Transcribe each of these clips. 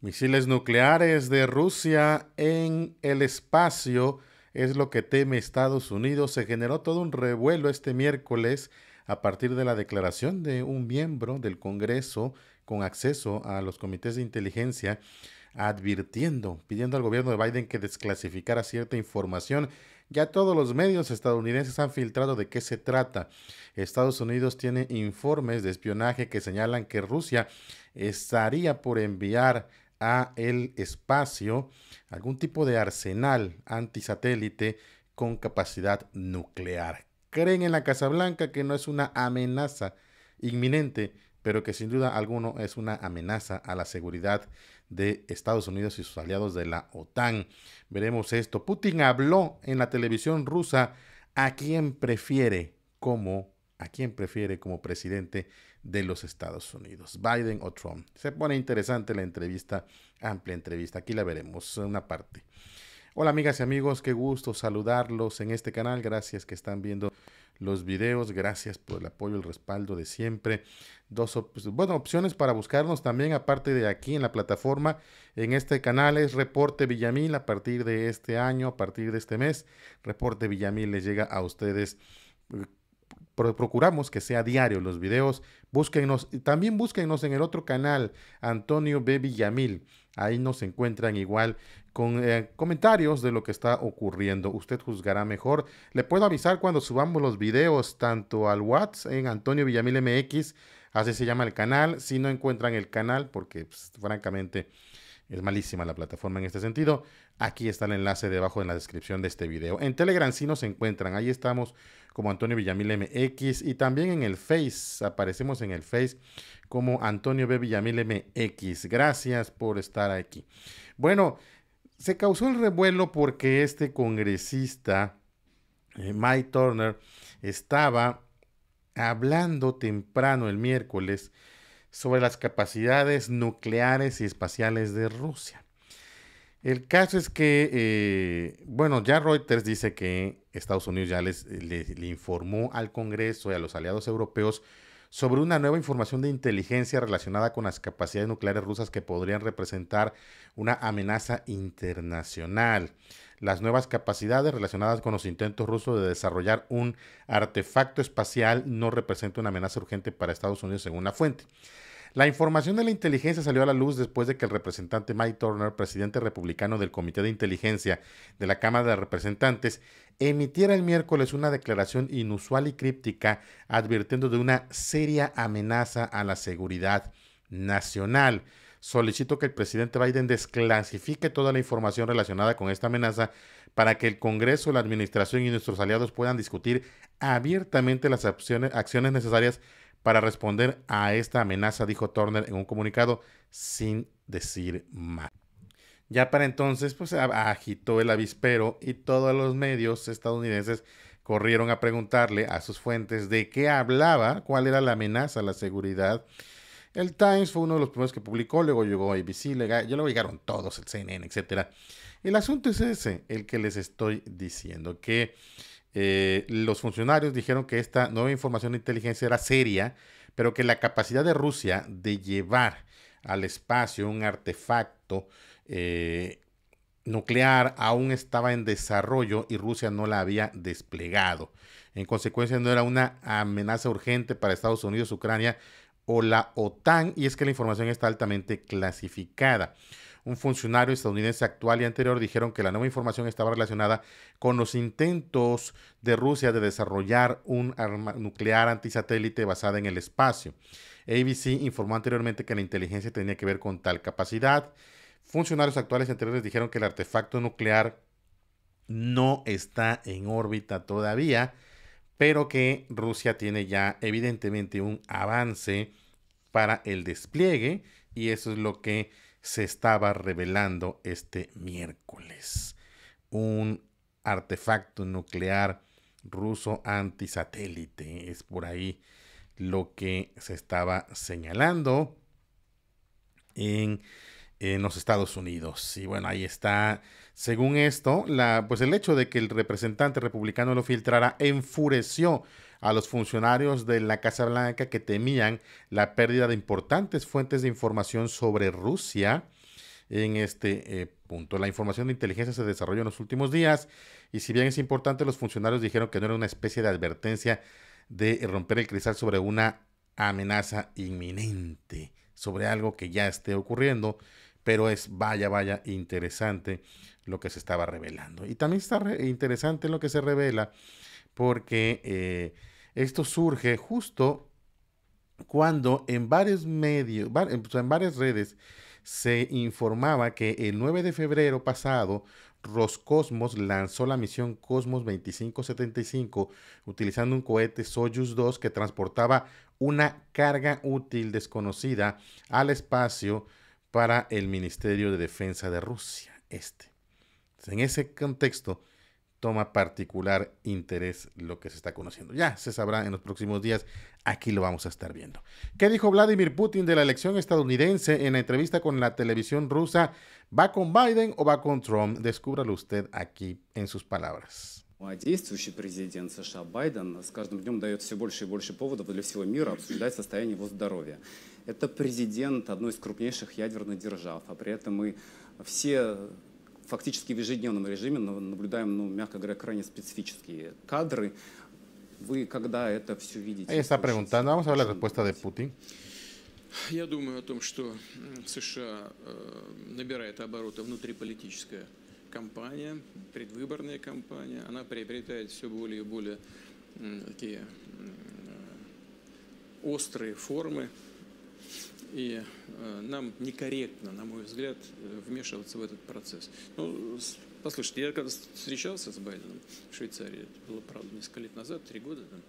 Misiles nucleares de Rusia en el espacio es lo que teme Estados Unidos. Se generó todo un revuelo este miércoles a partir de la declaración de un miembro del Congreso con acceso a los comités de inteligencia advirtiendo, pidiendo al gobierno de Biden que desclasificara cierta información. Ya todos los medios estadounidenses han filtrado de qué se trata. Estados Unidos tiene informes de espionaje que señalan que Rusia estaría por enviar a el espacio algún tipo de arsenal antisatélite con capacidad nuclear. Creen en la Casa Blanca que no es una amenaza inminente, pero que sin duda alguno es una amenaza a la seguridad de Estados Unidos y sus aliados de la OTAN. Veremos esto. Putin habló en la televisión rusa a quien prefiere como a quien prefiere como presidente de los Estados Unidos, Biden o Trump. Se pone interesante la entrevista, amplia entrevista. Aquí la veremos, una parte. Hola amigas y amigos, qué gusto saludarlos en este canal. Gracias que están viendo los videos, gracias por el apoyo, el respaldo de siempre. Dos pues, bueno, opciones para buscarnos también, aparte de aquí en la plataforma, en este canal es Reporte Villamil a partir de este año, a partir de este mes. Reporte Villamil les llega a ustedes procuramos que sea diario los videos. Búsquennos, también búsquenos en el otro canal, Antonio B. Villamil. Ahí nos encuentran igual con eh, comentarios de lo que está ocurriendo. Usted juzgará mejor. Le puedo avisar cuando subamos los videos tanto al WhatsApp en Antonio Villamil MX, así se llama el canal. Si no encuentran el canal, porque pues, francamente es malísima la plataforma en este sentido. Aquí está el enlace debajo en la descripción de este video. En Telegram sí nos encuentran. Ahí estamos como Antonio Villamil MX. Y también en el Face. Aparecemos en el Face como Antonio B. Villamil MX. Gracias por estar aquí. Bueno, se causó el revuelo porque este congresista, eh, Mike Turner, estaba hablando temprano el miércoles sobre las capacidades nucleares y espaciales de Rusia. El caso es que, eh, bueno, ya Reuters dice que Estados Unidos ya les, le informó al Congreso y a los aliados europeos sobre una nueva información de inteligencia relacionada con las capacidades nucleares rusas que podrían representar una amenaza internacional las nuevas capacidades relacionadas con los intentos rusos de desarrollar un artefacto espacial no representan una amenaza urgente para Estados Unidos, según la fuente. La información de la inteligencia salió a la luz después de que el representante Mike Turner, presidente republicano del Comité de Inteligencia de la Cámara de Representantes, emitiera el miércoles una declaración inusual y críptica advirtiendo de una seria amenaza a la seguridad nacional solicito que el presidente Biden desclasifique toda la información relacionada con esta amenaza para que el Congreso, la Administración y nuestros aliados puedan discutir abiertamente las acciones, necesarias para responder a esta amenaza, dijo Turner en un comunicado sin decir más. Ya para entonces, pues agitó el avispero y todos los medios estadounidenses corrieron a preguntarle a sus fuentes de qué hablaba, cuál era la amenaza a la seguridad el Times fue uno de los primeros que publicó, luego llegó ABC, ya luego llegaron todos, el CNN, etc. El asunto es ese, el que les estoy diciendo, que eh, los funcionarios dijeron que esta nueva información de inteligencia era seria, pero que la capacidad de Rusia de llevar al espacio un artefacto eh, nuclear aún estaba en desarrollo y Rusia no la había desplegado. En consecuencia, no era una amenaza urgente para Estados Unidos, Ucrania o la OTAN, y es que la información está altamente clasificada. Un funcionario estadounidense actual y anterior dijeron que la nueva información estaba relacionada con los intentos de Rusia de desarrollar un arma nuclear antisatélite basada en el espacio. ABC informó anteriormente que la inteligencia tenía que ver con tal capacidad. Funcionarios actuales y anteriores dijeron que el artefacto nuclear no está en órbita todavía, pero que Rusia tiene ya evidentemente un avance para el despliegue y eso es lo que se estaba revelando este miércoles. Un artefacto nuclear ruso antisatélite es por ahí lo que se estaba señalando en, los Estados Unidos. Y bueno, ahí está. Según esto, la, pues el hecho de que el representante republicano lo filtrara enfureció a los funcionarios de la Casa Blanca que temían la pérdida de importantes fuentes de información sobre Rusia. En este eh, punto, la información de inteligencia se desarrolló en los últimos días y si bien es importante, los funcionarios dijeron que no era una especie de advertencia de romper el cristal sobre una amenaza inminente, sobre algo que ya esté ocurriendo, pero es vaya, vaya interesante lo que se estaba revelando. Y también está interesante lo que se revela porque eh, esto surge justo cuando en varios medios, en varias redes, se informaba que el 9 de febrero pasado Roscosmos lanzó la misión Cosmos 2575 utilizando un cohete Soyuz 2 que transportaba una carga útil desconocida al espacio para el Ministerio de Defensa de Rusia. Este. En ese contexto, toma particular interés lo que se está conociendo. Ya se sabrá en los próximos días, aquí lo vamos a estar viendo. ¿Qué dijo Vladimir Putin de la elección estadounidense en la entrevista con la televisión rusa? ¿Va con Biden o va con Trump? Descúbralo usted aquí en sus palabras. Действующий президент США Байден с каждым днем дает все больше и больше поводов для всего мира обсуждать состояние его здоровья. Это президент одной из крупнейших ядерных держав, а при этом мы все фактически в ежедневном режиме наблюдаем, ну, мягко говоря, крайне специфические кадры. Вы когда это все видите? Esta pregunta, vamos a ver la respuesta de Putin. Я думаю о том, что США э, набирает обороты внутриполитическая кампания, предвыборная кампания. Она приобретает все более и более такие э, острые формы. И э, нам некорректно, на мой взгляд, э, вмешиваться в этот процесс. Ну, послушайте, я когда встречался с Байденом в Швейцарии, это было, правда, несколько лет назад, три года, там,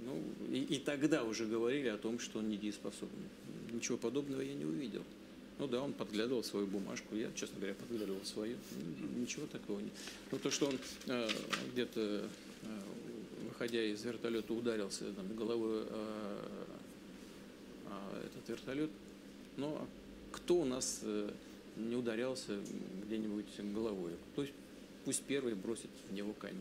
ну, и, и тогда уже говорили о том, что он недееспособный. Ничего подобного я не увидел. Ну да, он подглядывал свою бумажку, я, честно говоря, подглядывал свою. Ничего такого нет. Но ну, то, что он э, где-то, э, выходя из вертолета, ударился там, головой э, этот вертолет. но кто у нас э, не ударялся где-нибудь головой? То есть пусть первый бросит в него камень.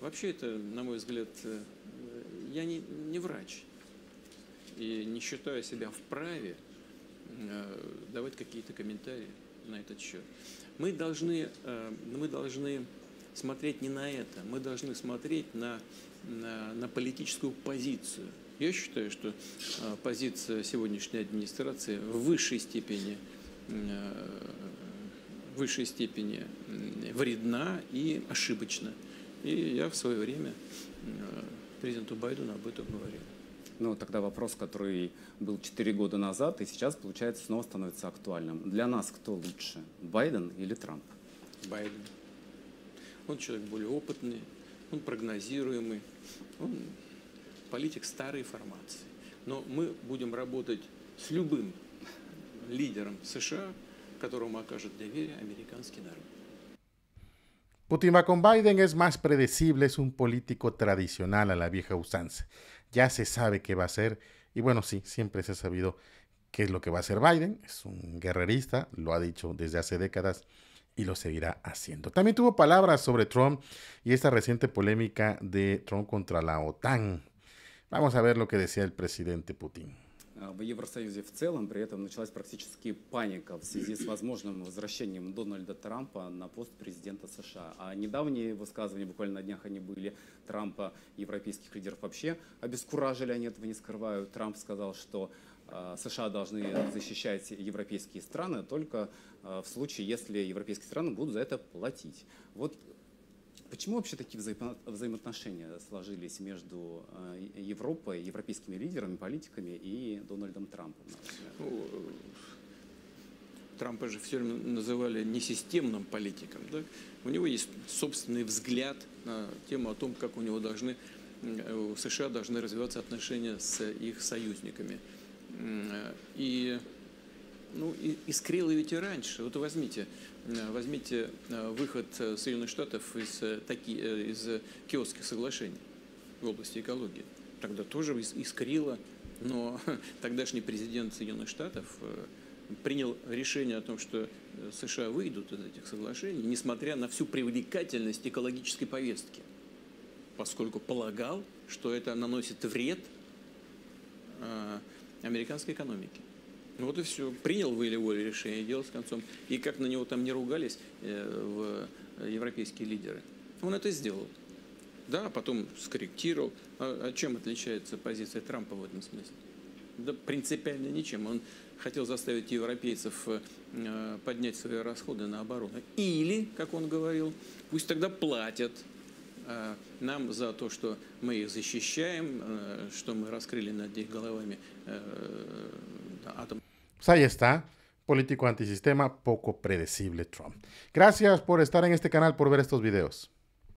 Вообще это, на мой взгляд, э, я не, не врач и не считаю себя вправе э, давать какие-то комментарии на этот счет. Мы должны, мы должны смотреть не на это. Мы должны смотреть на, на, на политическую позицию. Я считаю, что а, позиция сегодняшней администрации в высшей степени, э, в высшей степени вредна и ошибочна. И я в свое время э, президенту Байдену об этом говорил. Ну, тогда вопрос, который был 4 года назад, и сейчас, получается, снова становится актуальным. Для нас кто лучше, Байден или Трамп? Байден. Он человек более опытный, он прогнозируемый, он политик старой формации. Но мы будем работать с любым лидером США, которому окажет доверие американский народ. Putin con Biden es más predecible, es un político tradicional a la vieja usanza. Ya se sabe qué va a hacer y bueno, sí, siempre se ha sabido qué es lo que va a hacer Biden. Es un guerrerista, lo ha dicho desde hace décadas y lo seguirá haciendo. También tuvo palabras sobre Trump y esta reciente polémica de Trump contra la OTAN. Vamos a ver lo que decía el presidente Putin. А, в Евросоюзе в целом при этом началась практически паника в связи с возможным возвращением Дональда Трампа на пост президента США. А недавние высказывания, буквально на днях они были, Трампа, европейских лидеров вообще обескуражили, они этого не скрывают. Трамп сказал, что а, США должны защищать европейские страны только а, в случае, если европейские страны будут за это платить. Вот Почему вообще такие взаимоотношения сложились между а, Европой, европейскими лидерами, политиками и Дональдом Трампом? Ну, э, Трампа же все время называли несистемным политиком. Да? У него есть собственный взгляд на тему о том, как у него должны, э, у США должны развиваться отношения с их союзниками. И, ну, и, искрило ведь и раньше. Вот возьмите, э, возьмите э, выход э, Соединенных Штатов из, таки, из киотских соглашений в области экологии. Тогда тоже искрило, но тогдашний президент Соединенных Штатов принял решение о том, что США выйдут из этих соглашений, несмотря на всю привлекательность экологической повестки, поскольку полагал, что это наносит вред – американской экономики. Ну вот и все. Принял вы или волю решение, дело с концом. И как на него там не ругались э, в, э, европейские лидеры. Он это сделал. Да, потом скорректировал. А, а чем отличается позиция Трампа в этом смысле? Да принципиально ничем. Он хотел заставить европейцев э, э поднять свои расходы на оборону. Или, как он говорил, пусть тогда платят нам за то, что мы их защищаем, что мы раскрыли над их головами атом. Ahí está. Político antisistema, poco predecible Trump. Gracias por estar en este canal, por ver estos videos.